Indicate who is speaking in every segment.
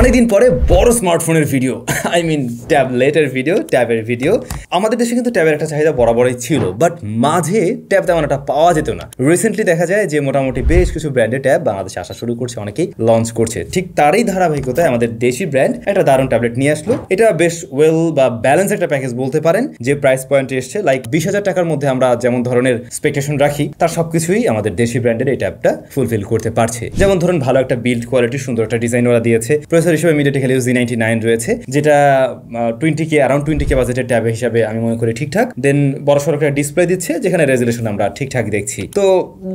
Speaker 1: অনেকদিন পরে বড় স্মার্টফোনের ভিডিও আই মিন ট্যাবলেটের ভিডিও ট্যাবের ভিডিও আমাদের দেশে কিন্তু ট্যাবের একটা চাহিদা বরাবরই ছিল বাট মাঝে ট্যাব তেমন একটা পাওয়া যেত না রিসেন্টলি দেখা যায় যে মোটামুটি বেশ কিছু ব্র্যান্ডের ট্যাব বাংলাদেশে আসা শুরু করছে অনেকেই লঞ্চ করছে ঠিক তারই ধারাবাহিকতায় আমাদের দেশি ব্র্যান্ড একটা দারুণ ট্যাবলেট নিয়ে আসলো এটা বেশ ওয়েল বা ব্যালেন্স একটা প্যাকেজ বলতে পারেন যে প্রাইস পয়েন্ট এসছে লাইক বিশ হাজার টাকার মধ্যে আমরা যেমন ধরনের স্পেকটেশন রাখি তার সবকিছুই আমাদের দেশি ব্র্যান্ডের এই ট্যাবটা ফুলফিল করতে পারছে যেমন ধরুন ভালো একটা বিল্ড কোয়ালিটি সুন্দর একটা ডিজাইন ওরা দিয়েছে প্রসেসর হিসেবে MediaTek Helio G ninety nine রয়েছে যেটা twenty K around twenty K বাজেটের ট্যাব হিসাবে আমি মনে করি ঠিকঠাক দেন বড় সড়ক একটা ডিসপ্লে দিচ্ছে যেখানে রেজুলেশন আমরা ঠিকঠাক দেখছি তো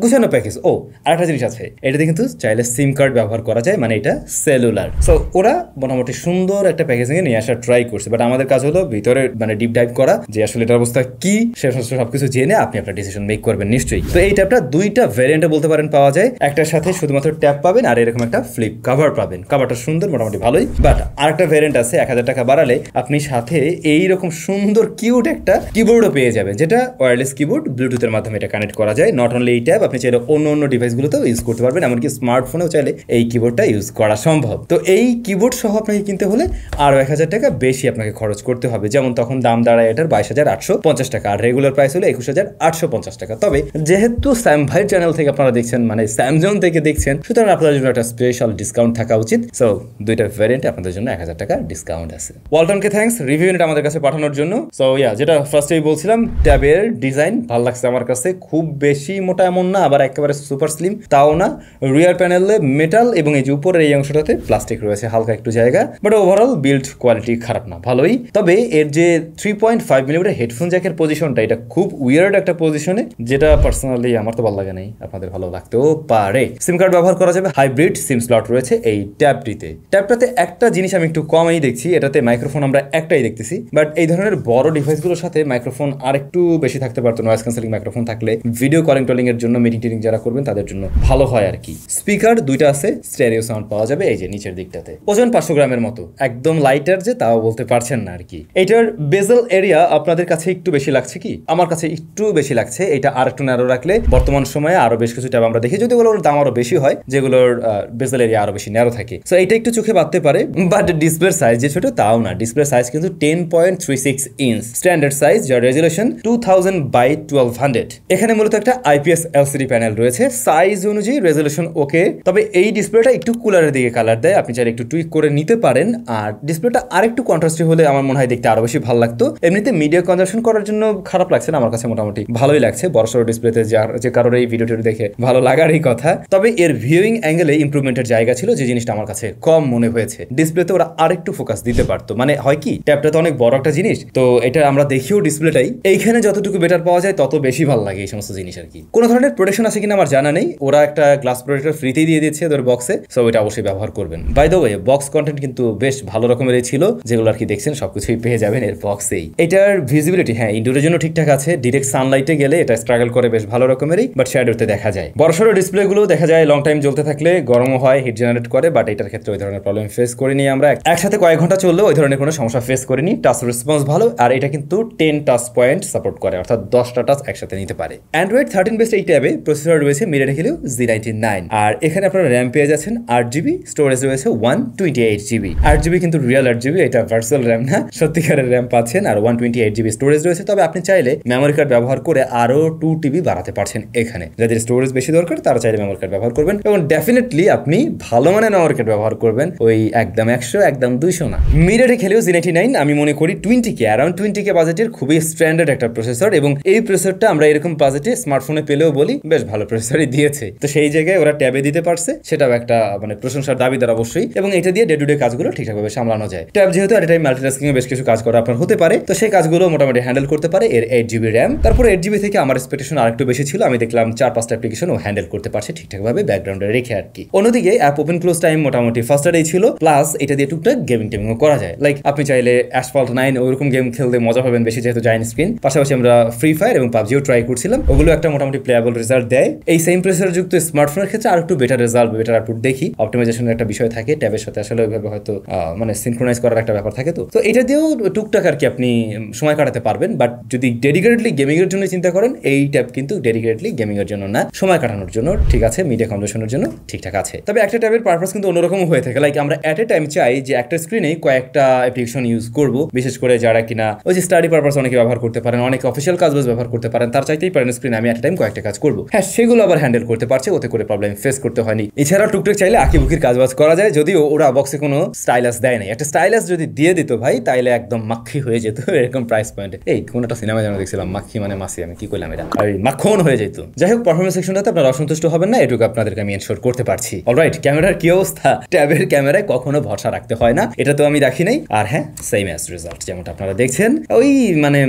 Speaker 1: গুছানো প্যাকেজ ও একটা জিনিস আছে এটাতে কিন্তু চাইলে সিম কার্ড ব্যবহার করা যায় মানে এটা সেলুলার সো ওরা মোটামুটি সুন্দর একটা প্যাকেজিং নিয়ে আসার ট্রাই করছে বাট আমাদের কাজ হলো ভিতরে মানে ডিপ ডাইভ করা যে আসলে এটার অবস্থা কি সে সমস্ত সবকিছু জেনে আপনি আপনার ডিসিশন মেক করবেন নিশ্চয়ই তো এই ট্যাবটা দুইটা ভ্যারিয়েন্টে বলতে পারেন পাওয়া যায় একটার সাথে শুধুমাত্র ট্যাব পাবেন আর এরকম একটা ফ্লিপ কাভার পাবেন কাভারটা সুন্দর মোটামুটি ভালোই বাট আরেকটা ভ্যারিয়েন্ট আছে এক হাজার টাকা বাড়ালে আপনি সাথে এই রকম সুন্দর কিউট একটা কিবোর্ডও পেয়ে যাবেন যেটা ওয়ারলেস কিবোর্ড ব্লুটুথের মাধ্যমে এটা কানেক্ট করা যায় নট অনলি এই ট্যাব আপনি চাইলে অন্য অন্য ডিভাইসগুলোতেও ইউজ করতে পারবেন এমনকি স্মার্টফোনেও চাইলে এই কিবোর্ডটা ইউজ করা সম্ভব তো এই কিবোর্ড সহ আপনাকে কিনতে হলে আরও এক হাজার টাকা বেশি আপনাকে খরচ করতে হবে যেমন তখন দাম দাঁড়ায় এটার বাইশ হাজার আটশো পঞ্চাশ টাকা আর রেগুলার প্রাইস হলো একুশ হাজার আটশো পঞ্চাশ টাকা তবে যেহেতু স্যামভাই চ্যানেল থেকে আপনারা দেখছেন মানে স্যামজন থেকে দেখছেন সুতরাং আপনার জন্য একটা স্পেশাল ডিসকাউন্ট থাকা উচিত সো দুইটা ভ্যারিয়েন্টে আপনাদের জন্য এক হাজার টাকা ডিসকাউন্ট আছে ওয়ালটনকে থ্যাংকস রিভিউ ইউনিট আমাদের কাছে পাঠানোর জন্য সো ইয়া যেটা ফার্স্টেই বলছিলাম ট্যাবের ডিজাইন ভালো লাগছে আমার কাছে খুব বেশি মোটা এমন না আবার একেবারে সুপার স্লিম তাও না রিয়ার প্যানেলে মেটাল এবং এই যে উপরের এই অংশটাতে প্লাস্টিক রয়েছে হালকা একটু জায়গা বাট ওভারঅল বিল্ড কোয়ালিটি খারাপ না ভালোই তবে এর যে three point five millimetre headphone জ্যাকের পজিশনটা এটা খুব উইয়ার্ড একটা পজিশনে যেটা পার্সোনালি আমার তো ভালো লাগে নাই আপনাদের ভালো লাগতেও পারে সিম কার্ড ব্যবহার করা যাবে হাইব্রিড সিম স্লট রয়েছে এই ট্যাবটিতে ল্যাপটপে একটা জিনিস আমি একটু কমই দেখছি এটাতে মাইক্রোফোন আমরা একটাই দেখতেছি বাট এই ধরনের বড় ডিভাইসগুলোর সাথে মাইক্রোফোন আর একটু বেশি থাকতে পারতো নয়েস ক্যান্সেলিং মাইক্রোফোন থাকলে ভিডিও কলিং টলিং এর জন্য মিটিং টিটিং যারা করবেন তাদের জন্য ভালো হয় আর কি স্পিকার দুইটা আছে স্টেরিও সাউন্ড পাওয়া যাবে এই যে নিচের দিকটাতে ওজন পাঁচশো গ্রামের মতো একদম লাইটার যে তাও বলতে পারছেন না আর কি এটার বেজেল এরিয়া আপনাদের কাছে একটু বেশি লাগছে কি আমার কাছে একটু বেশি লাগছে এটা আর একটু ন্যারো রাখলে বর্তমান সময়ে আরো বেশ কিছু ট্যাব আমরা দেখি যদি ওগুলোর দাম আরো বেশি হয় যেগুলোর বেজেল এরিয়া আরো বেশি ন্যারো থাকে সো এটা একটু চোখে বাঁধতে পারে বাট ডিসপ্লের সাইজ যে ছোট তাও না ডিসপ্লের সাইজ কিন্তু ten point three six inch standard size যার resolution two thousand by twelve hundred এখানে মূলত একটা আইপিএস এলসিডি প্যানেল রয়েছে সাইজ অনুযায়ী রেজুলেশন ওকে তবে এই ডিসপ্লেটা একটু কুলারের দিকে কালার দেয় আপনি চাইলে একটু টুইক করে নিতে পারেন আর ডিসপ্লেটা আরেকটু কন্ট্রাস্টি হলে আমার মনে হয় দেখতে আরো বেশি ভালো লাগতো এমনিতে মিডিয়া কনজাকশন করার জন্য খারাপ লাগছে না আমার কাছে মোটামুটি ভালোই লাগছে বড় সড়ো ডিসপ্লেতে যার যে কারোর এই ভিডিওটি দেখে ভালো লাগারই কথা তবে এর ভিউইং অ্যাঙ্গেলে ইম্প্রুভমেন্টের জায়গা ছিল যে জিনিসটা আমার কাছে কম মনে হয়েছে ডিসপ্লেতে ওরা আরেকটু ফোকাস দিতে পারতো মানে হয় কি ট্যাবটা তো অনেক বড় একটা জিনিস তো এটা আমরা দেখিও ডিসপ্লেটাই এইখানে যতটুকু বেটার পাওয়া যায় তত বেশি ভালো লাগে এই সমস্ত জিনিস আর কি কোনো ধরনের প্রোটেকশন আছে কিনা আমার জানা নেই ওরা একটা গ্লাস প্রোটেক্টর ফ্রিতেই দিয়ে দিচ্ছে ওদের বক্সে সো এটা অবশ্যই ব্যবহার করবেন by the way box content কিন্তু বেশ ভালো রকমেরই ছিল যেগুলো আর কি দেখছেন সবকিছুই পেয়ে যাবেন এর বক্সেই এটার ভিজিবিলিটি হ্যাঁ ইনডোরের জন্য ঠিকঠাক আছে ডিরেক্ট সানলাইটে গেলে এটা স্ট্রাগল করে বেশ ভালো রকমেরই বাট শ্যাডোতে দেখা যায় বড় সড়ো ডিসপ্লেগুলো দেখা যায় লং টাইম জ্বলতে থাকলে গরমও হয় হিট জেনারেট করে বাট এটার ক্ষেত্রে ওই ধরনের ধরনের প্রবলেম ফেস করিনি আমরা একসাথে কয়েক ঘন্টা চললেও ওই ধরনের কোনো সমস্যা ফেস করিনি টাচ রেসপন্স ভালো আর এটা কিন্তু টেন টাচ পয়েন্ট সাপোর্ট করে অর্থাৎ দশটা টাচ একসাথে নিতে পারে অ্যান্ড্রয়েড থার্টিন বেস্ট এই ট্যাবে প্রসেসর রয়েছে রেখে রেখেলেও জি নাইনটি নাইন আর এখানে আপনার র্যাম পেয়ে যাচ্ছেন আট জিবি স্টোরেজ রয়েছে ওয়ান টোয়েন্টি এইট জিবি আট জিবি কিন্তু রিয়েল আট জিবি এটা ভার্চুয়াল র্যাম না সত্যিকারের র্যাম পাচ্ছেন আর one twenty eight GB storage রয়েছে তবে আপনি চাইলে মেমোরি কার্ড ব্যবহার করে আরও টু টিবি বাড়াতে পারছেন এখানে যাদের স্টোরেজ বেশি দরকার তারা চাইলে মেমোরি কার্ড ব্যবহার করবেন এবং ডেফিনেটলি আপনি ভালো মানের মেমোরি কার্ড ব্যবহার করবেন ওই একদম একশো একদম দুইশো না মিরেটে খেলেও জি নাইনটি নাইন আমি মনে করি twenty K around twenty K বাজেটের খুবই স্ট্যান্ডার্ড একটা প্রসেসর এবং এই প্রসেসরটা আমরা এরকম বাজেটে স্মার্টফোনে পেলেও বলি বেশ ভালো প্রসেসরই দিয়েছে তো সেই জায়গায় ওরা ট্যাবে দিতে পারছে সেটাও একটা মানে প্রশংসার দাবিদার অবশ্যই এবং এটা দিয়ে ডে টু ডে কাজগুলো ঠিকঠাকভাবে সামলানো যায় ট্যাব যেহেতু একটা টাইম মাল্টিটাস্কিং বেশ কিছু কাজ করা আপনার হতে পারে তো সেই কাজগুলো মোটামুটি হ্যান্ডেল করতে পারে এর এইট জিবি র্যাম তারপর এইট জিবি থেকে আমার এক্সপেকটেশন আরেকটু বেশি ছিল আমি দেখলাম চার পাঁচটা অ্যাপ্লিকেশন ও হ্যান্ডেল করতে পারছে ঠিকঠাকভাবে ব্যাকগ্রাউন্ডে রেখে আর কি অন্যদিকে অ্যাপ ওপেন ক্লোজ টাইম মোটামুটি ফার্স্ট ডিসপ্লেই ছিল প্লাস এটা দিয়ে টুকটাক গেমিং টেমিং করা যায় লাইক আপনি চাইলে অ্যাসফল্ট নাইন ওরকম গেম খেলতে মজা পাবেন বেশি যেহেতু জায়েন্ট স্ক্রিন পাশাপাশি আমরা ফ্রি ফায়ার এবং পাবজিও ট্রাই করছিলাম ওগুলো একটা মোটামুটি প্লেয়াবল রেজাল্ট দেয় এই সেম প্রেসার যুক্ত স্মার্টফোনের ক্ষেত্রে আর একটু বেটার রেজাল্ট বেটার আউটপুট দেখি অপটিমাইজেশনের একটা বিষয় থাকে ট্যাবের সাথে আসলে ওইভাবে হয়তো মানে সিনক্রোনাইজ করার একটা ব্যাপার থাকে তো তো এটা দিয়েও টুকটাক আর কি আপনি সময় কাটাতে পারবেন বাট যদি ডেডিকেটেডলি গেমিংয়ের জন্য চিন্তা করেন এই ট্যাব কিন্তু ডেডিকেটেডলি গেমিংয়ের জন্য না সময় কাটানোর জন্য ঠিক আছে মিডিয়া কন্ডিশনের জন্য ঠিকঠাক আছে তবে একটা ট্যাবের পারপাস কিন্তু অন্যরকম হয়ে থাকে লাইক লাইক আমরা অ্যাট এ টাইম চাই যে একটা স্ক্রিনে কয়েকটা অ্যাপ্লিকেশন ইউজ করব বিশেষ করে যারা কিনা ওই যে স্টাডি পারপাস অনেকে ব্যবহার করতে পারেন অনেক অফিসিয়াল কাজ বাজ ব্যবহার করতে পারেন তার চাইতেই পারেন স্ক্রিনে আমি অ্যাট টাইম কয়েকটা কাজ করব হ্যাঁ সেগুলো আবার হ্যান্ডেল করতে পারছে ওতে করে প্রবলেম ফেস করতে হয়নি এছাড়াও টুকটাক চাইলে আঁকি বুকির কাজ বাজ করা যায় যদিও ওরা বক্সে কোনো স্টাইলাস দেয় নাই একটা স্টাইলাস যদি দিয়ে দিত ভাই তাইলে একদম মাখি হয়ে যেত এরকম প্রাইস পয়েন্টে এই কোনো একটা সিনেমা যেন দেখছিলাম মাখি মানে মাসি আমি কি করলাম এটা আর মাখন হয়ে যেত যাই হোক পারফরমেন্স সেকশনটাতে আপনারা অসন্তুষ্ট হবেন না এটুকু আপনাদেরকে আমি এনশোর করতে পারছি অলরাইট ক্যামেরার কি অবস্থা ট্যাবের ক্যামেরা ক্যামেরায় কখনো ভরসা রাখতে হয় না এটা তো আমি রাখি নাই আর হ্যাঁ সেম অ্যাজ রেজাল্ট যেমনটা আপনারা দেখছেন ওই মানে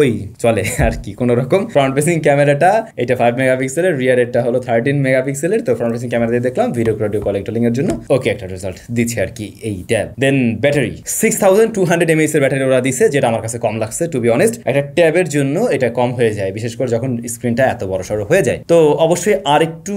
Speaker 1: ওই চলে আর কি কোনো রকম ফ্রন্ট ফেসিং ক্যামেরাটা এটা ফাইভ মেগাপিক্সেলের এটা হলো থার্টিন মেগাপিক্সেলের তো ফ্রন্ট ফেসিং ক্যামেরা দিয়ে দেখলাম ভিডিও ক্রডিও কলেক্টলিং এর জন্য ওকে একটা রেজাল্ট দিচ্ছে আর কি এই tab then battery six thousand two hundred mAh এর ব্যাটারি ওরা দিছে যেটা আমার কাছে কম লাগছে টু বি অনেস্ট একটা ট্যাবের জন্য এটা কম হয়ে যায় বিশেষ করে যখন স্ক্রিনটা এত বড় সড়ো হয়ে যায় তো অবশ্যই আর একটু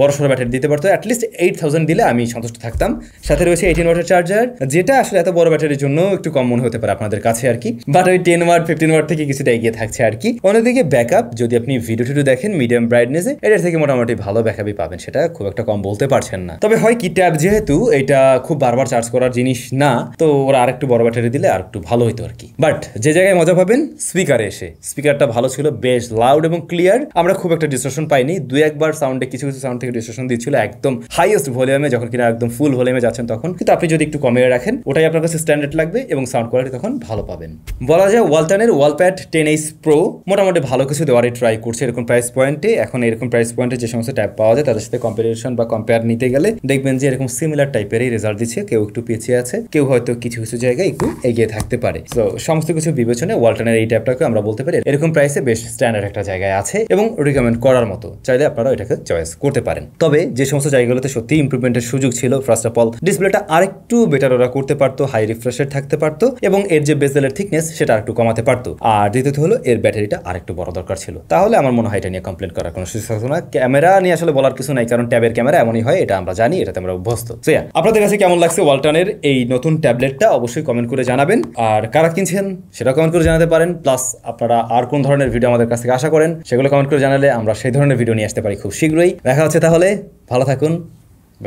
Speaker 1: বড় সড়ো ব্যাটারি দিতে পারতো অ্যাটলিস্ট এইট থাউজেন্ড দিলে আমি সন্তুষ্ট থাকতাম সাথে রয়েছে এইটিন ওয়াটার চার্জার যেটা আসলে এত বড় ব্যাটারির জন্য একটু কম মনে হতে পারে আপনাদের কাছে আর কি বাট ওই টেন ওয়ার্ড ফিফটিন ওয়ার্ড থেকে কিছুটা এগিয়ে থাকছে আর কি অন্যদিকে ব্যাকআপ যদি আপনি ভিডিও টিডিও দেখেন মিডিয়াম ব্রাইটনেসে এটার থেকে মোটামুটি ভালো ব্যাকআপই পাবেন সেটা খুব একটা কম বলতে পারছেন না তবে হয় কি ট্যাব যেহেতু এটা খুব বারবার চার্জ করার জিনিস না তো ওরা আর একটু বড় ব্যাটারি দিলে আর একটু ভালো হইতো আর কি বাট যে জায়গায় মজা পাবেন স্পিকারে এসে স্পিকারটা ভালো ছিল বেশ লাউড এবং ক্লিয়ার আমরা খুব একটা ডিসকাশন পাইনি দু একবার সাউন্ডে কিছু কিছু সাউন্ড থেকে ডিসকাশন দিচ্ছিল একদম হাইয়েস্ট ভলিউমে যখন কিনা একদম ফুল ভলিউমে পাচ্ছেন তখন কিন্তু আপনি যদি একটু কমিয়ে রাখেন ওটাই আপনার কাছে স্ট্যান্ডার্ড লাগবে এবং সাউন্ড কোয়ালিটি তখন ভালো পাবেন বলা যায় ওয়ালটনের ওয়ালপ্যাড টেন এইস প্রো মোটামুটি ভালো কিছু দেওয়ারই ট্রাই করছে এরকম প্রাইস পয়েন্টে এখন এরকম প্রাইস পয়েন্টে যে সমস্ত ট্যাপ পাওয়া যায় তাদের সাথে কম্পারিজন বা কম্পেয়ার নিতে গেলে দেখবেন যে এরকম সিমিলার টাইপেরই রেজাল্ট দিচ্ছে কেউ একটু পিছিয়ে আছে কেউ হয়তো কিছু কিছু জায়গায় একটু এগিয়ে থাকতে পারে তো সমস্ত কিছু বিবেচনায় ওয়ালটনের এই ট্যাপটাকে আমরা বলতে পারি এরকম প্রাইসে বেশ স্ট্যান্ডার্ড একটা জায়গায় আছে এবং রিকমেন্ড করার মতো চাইলে আপনারা এটাকে চয়েস করতে পারেন তবে যে সমস্ত জায়গাগুলোতে সত্যি ইম্প্রুভমেন্টের সুযোগ ছিল ফার্স্ট অফ অল ডিসপ্লেটা আরেকটু বেটার ওরা করতে পারতো হাই রিফ্রেশের থাকতে পারতো এবং এর যে বেজেলের থিকনেস সেটা আরেকটু কমাতে পারতো আর দ্বিতীয়ত হলো এর ব্যাটারিটা আরেকটু বড় দরকার ছিল তাহলে আমার মনে হয় এটা নিয়ে কমপ্লেন করার কোনো সুযোগ থাকতো না ক্যামেরা নিয়ে আসলে বলার কিছু নাই কারণ ট্যাবের ক্যামেরা এমনই হয় এটা আমরা জানি এটাতে আমরা অভ্যস্ত তো আপনাদের কাছে কেমন লাগছে ওয়ালটানের এই নতুন ট্যাবলেটটা অবশ্যই কমেন্ট করে জানাবেন আর কারা কিনছেন সেটা কমেন্ট করে জানাতে পারেন প্লাস আপনারা আর কোন ধরনের ভিডিও আমাদের কাছ থেকে আশা করেন সেগুলো কমেন্ট করে জানালে আমরা সেই ধরনের ভিডিও নিয়ে আসতে পারি খুব শীঘ্রই দেখা হচ্ছে তাহলে ভালো থাকুন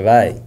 Speaker 1: বাই